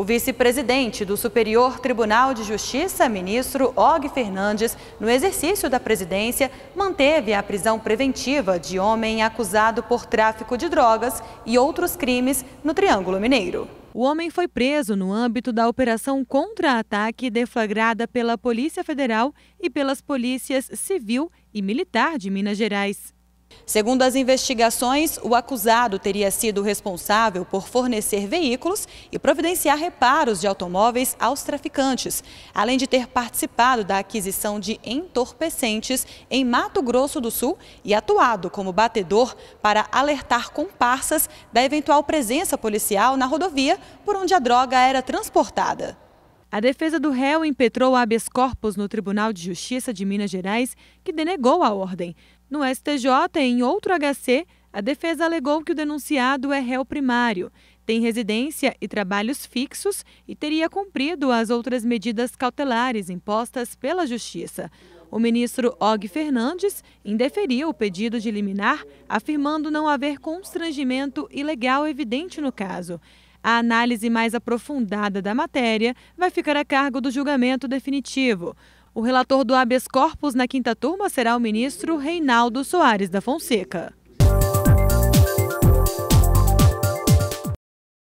O vice-presidente do Superior Tribunal de Justiça, ministro Og Fernandes, no exercício da presidência, manteve a prisão preventiva de homem acusado por tráfico de drogas e outros crimes no Triângulo Mineiro. O homem foi preso no âmbito da operação contra-ataque deflagrada pela Polícia Federal e pelas polícias civil e militar de Minas Gerais. Segundo as investigações, o acusado teria sido responsável por fornecer veículos e providenciar reparos de automóveis aos traficantes, além de ter participado da aquisição de entorpecentes em Mato Grosso do Sul e atuado como batedor para alertar comparsas da eventual presença policial na rodovia por onde a droga era transportada. A defesa do réu impetrou habeas corpus no Tribunal de Justiça de Minas Gerais, que denegou a ordem. No STJ, em outro HC, a defesa alegou que o denunciado é réu primário, tem residência e trabalhos fixos e teria cumprido as outras medidas cautelares impostas pela Justiça. O ministro Og Fernandes indeferiu o pedido de liminar, afirmando não haver constrangimento ilegal evidente no caso. A análise mais aprofundada da matéria vai ficar a cargo do julgamento definitivo. O relator do habeas corpus na quinta turma será o ministro Reinaldo Soares da Fonseca.